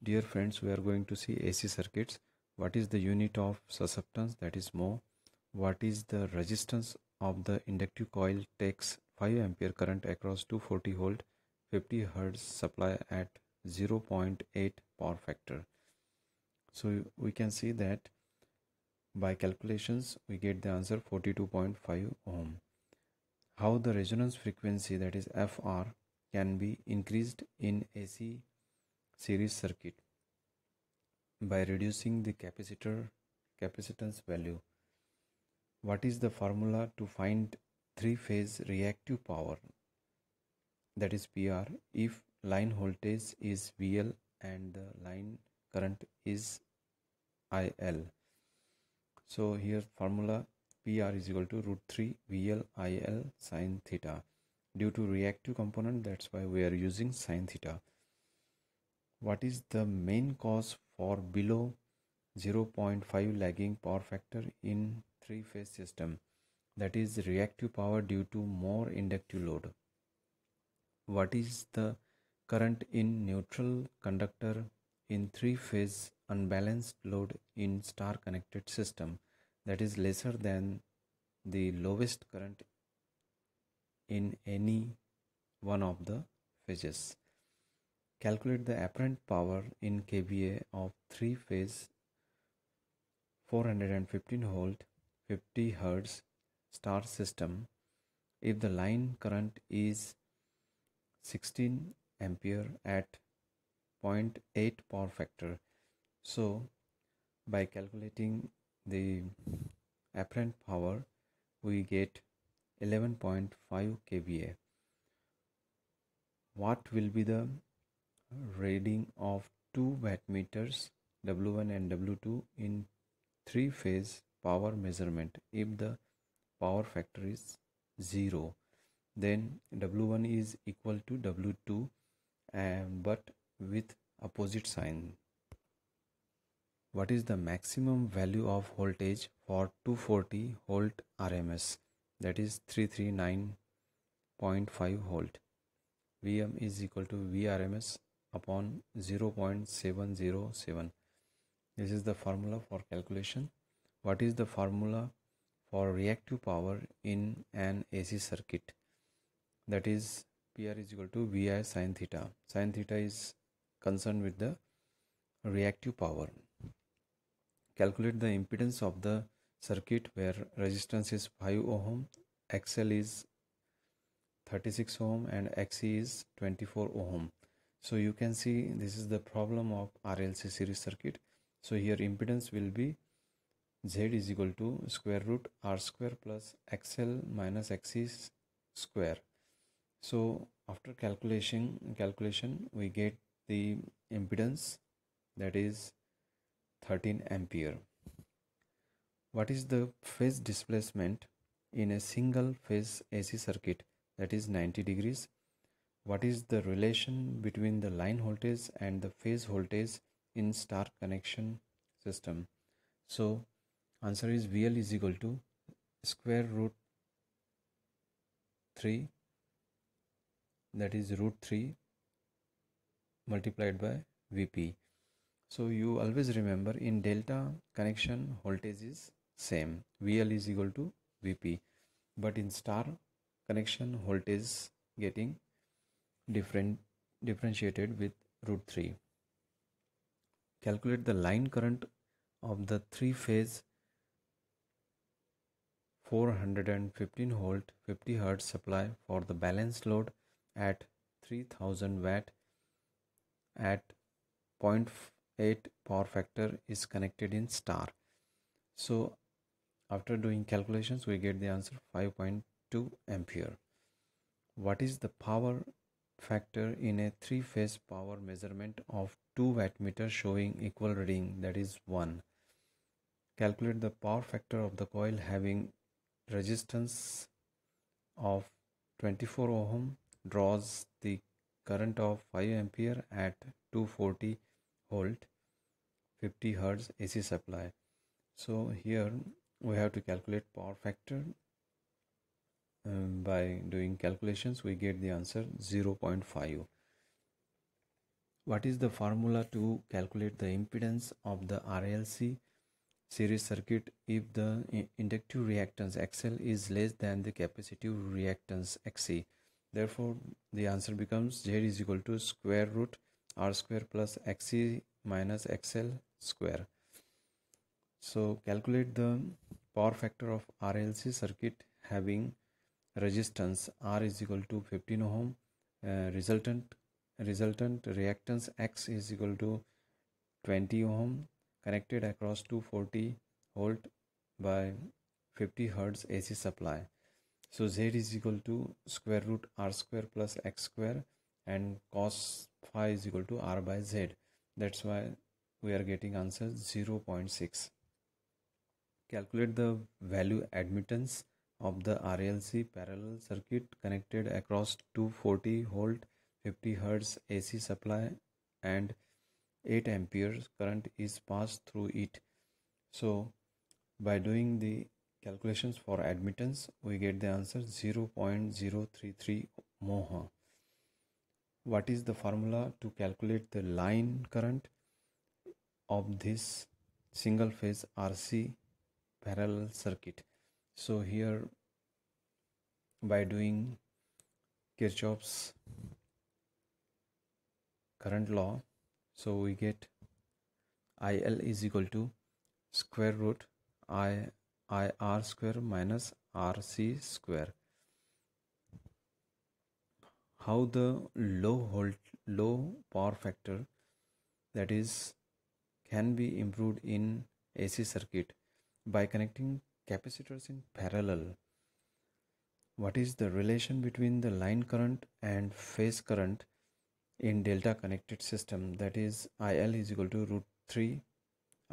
Dear friends, we are going to see AC circuits. What is the unit of susceptance? That is more. What is the resistance of the inductive coil takes 5 ampere current across 240 volt 50 hertz supply at 0.8 power factor. So we can see that by calculations we get the answer 42.5 ohm. How the resonance frequency that is FR can be increased in AC series circuit by reducing the capacitor capacitance value. What is the formula to find three phase reactive power that is PR if line voltage is VL and the line current is IL. So here formula PR is equal to root 3 VL IL sine theta. Due to reactive component that's why we are using sine theta what is the main cause for below 0.5 lagging power factor in three phase system that is reactive power due to more inductive load what is the current in neutral conductor in three phase unbalanced load in star connected system that is lesser than the lowest current in any one of the phases Calculate the apparent power in kVA of three phase 415 volt 50 hertz star system if the line current is 16 ampere at 0.8 power factor so by calculating the apparent power we get 11.5 kVA what will be the reading of two watt meters W1 and W2 in three phase power measurement if the power factor is 0 then W1 is equal to W2 and but with opposite sign what is the maximum value of voltage for 240 volt RMS that is 339.5 volt Vm is equal to Vrms upon 0.707 this is the formula for calculation what is the formula for reactive power in an AC circuit that is PR is equal to VI sine theta sine theta is concerned with the reactive power calculate the impedance of the circuit where resistance is 5 ohm xl is 36 ohm and xc is 24 ohm so you can see this is the problem of RLC series circuit so here impedance will be z is equal to square root r square plus xl minus xc square so after calculation calculation we get the impedance that is 13 ampere what is the phase displacement in a single phase AC circuit that is 90 degrees what is the relation between the line voltage and the phase voltage in star connection system? So answer is VL is equal to square root 3 that is root 3 multiplied by VP. So you always remember in delta connection voltage is same VL is equal to VP but in star connection voltage getting different, differentiated with root 3. Calculate the line current of the three phase 415 volt 50 hertz supply for the balanced load at 3000 watt at 0.8 power factor is connected in star so after doing calculations we get the answer 5.2 ampere what is the power factor in a three phase power measurement of two wattmeters showing equal reading that is 1 calculate the power factor of the coil having resistance of 24 ohm draws the current of 5 ampere at 240 volt 50 hertz ac supply so here we have to calculate power factor um, by doing calculations we get the answer 0.5 what is the formula to calculate the impedance of the RLC series circuit if the inductive reactance XL is less than the capacitive reactance XC therefore the answer becomes Z is equal to square root R square plus XC minus XL square so calculate the power factor of RLC circuit having resistance R is equal to 15 ohm uh, resultant resultant reactance X is equal to 20 ohm connected across 240 volt by 50 hertz AC supply so Z is equal to square root R square plus X square and cos phi is equal to R by Z that's why we are getting answer 0 0.6 calculate the value admittance of the RLC parallel circuit connected across 240 volt 50 hertz AC supply and 8 amperes current is passed through it. So by doing the calculations for admittance we get the answer 0.033 moha. What is the formula to calculate the line current of this single phase RC parallel circuit? so here by doing Kirchhoff's current law so we get IL is equal to square root I I R IR square minus RC square how the low hold, low power factor that is can be improved in AC circuit by connecting capacitors in parallel what is the relation between the line current and phase current in delta connected system that is IL is equal to root 3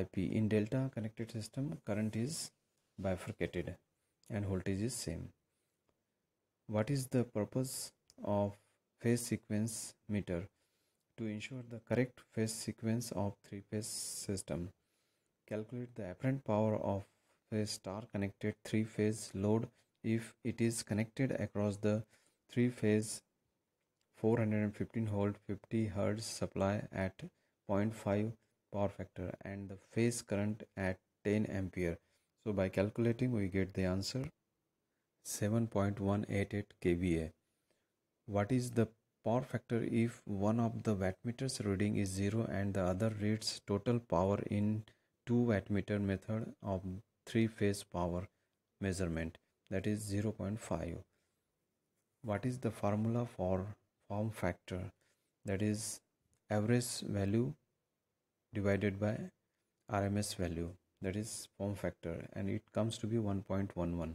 IP in delta connected system current is bifurcated and voltage is same what is the purpose of phase sequence meter to ensure the correct phase sequence of three phase system calculate the apparent power of phase star connected three phase load if it is connected across the three phase 415 volt 50 hertz supply at 0.5 power factor and the phase current at 10 ampere so by calculating we get the answer 7.188 kVA what is the power factor if one of the wattmeters reading is zero and the other reads total power in two wattmeter method of three phase power measurement that is 0.5 what is the formula for form factor that is average value divided by rms value that is form factor and it comes to be 1.11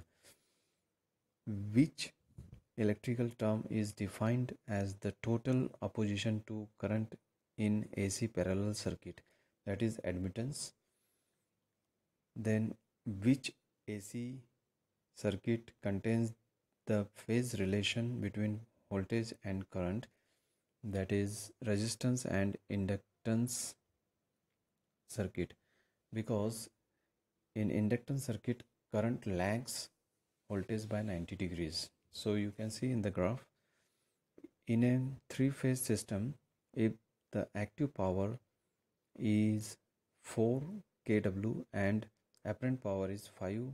which electrical term is defined as the total opposition to current in AC parallel circuit that is admittance then which AC circuit contains the phase relation between voltage and current that is resistance and inductance circuit because in inductance circuit current lags voltage by 90 degrees so you can see in the graph in a three phase system if the active power is 4 kW and apparent power is 5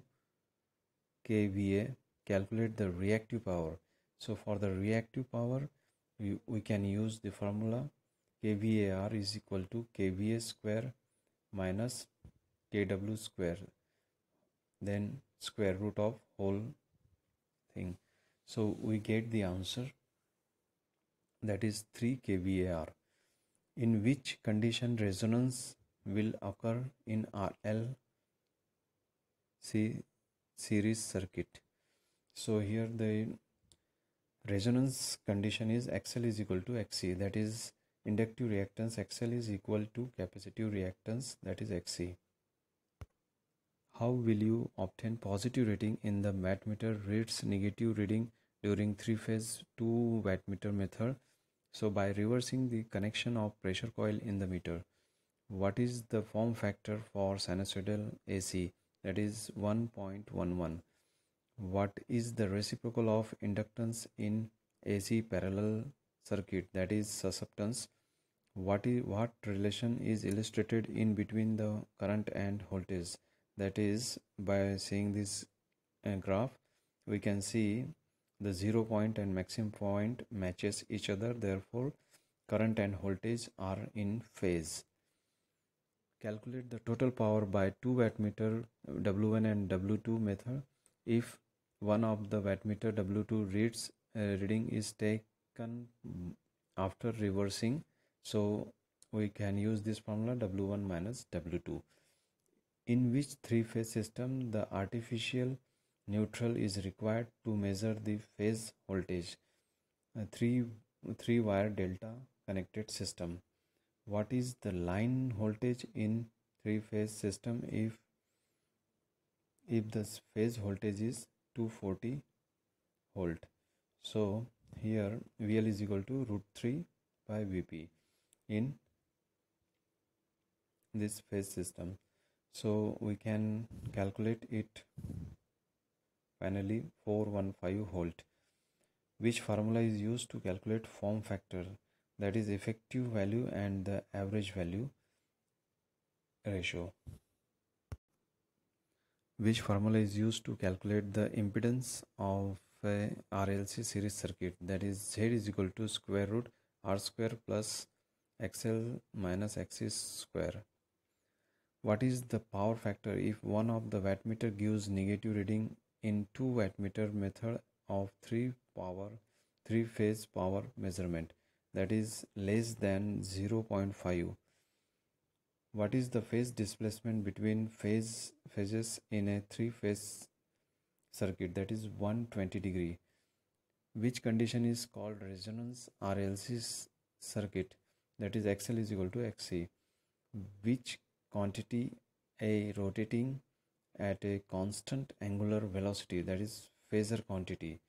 kVA calculate the reactive power so for the reactive power we, we can use the formula KVAR is equal to KVA square minus KW square then square root of whole thing so we get the answer that is 3 KVAR in which condition resonance will occur in RL see series circuit so here the resonance condition is xl is equal to xc that is inductive reactance xl is equal to capacitive reactance that is xc how will you obtain positive reading in the wattmeter meter reads negative reading during three phase two watt meter method so by reversing the connection of pressure coil in the meter what is the form factor for sinusoidal ac that is 1.11 what is the reciprocal of inductance in AC parallel circuit that is susceptance what is what relation is illustrated in between the current and voltage that is by seeing this uh, graph we can see the zero point and maximum point matches each other therefore current and voltage are in phase calculate the total power by two wattmeter W1 and W2 method if one of the wattmeter W2 reads uh, reading is taken after reversing so we can use this formula W1 minus W2 in which three phase system the artificial neutral is required to measure the phase voltage a uh, three three wire delta connected system what is the line voltage in three phase system if if the phase voltage is 240 volt so here vl is equal to root 3 by vp in this phase system so we can calculate it finally 415 volt which formula is used to calculate form factor that is effective value and the average value ratio which formula is used to calculate the impedance of a RLC series circuit that is Z is equal to square root R square plus XL minus XC square what is the power factor if one of the wattmeter gives negative reading in two wattmeter method of three power three phase power measurement that is less than 0.5 what is the phase displacement between phase phases in a three phase circuit that is 120 degree which condition is called resonance RLC circuit that is XL is equal to XC which quantity a rotating at a constant angular velocity that is phasor quantity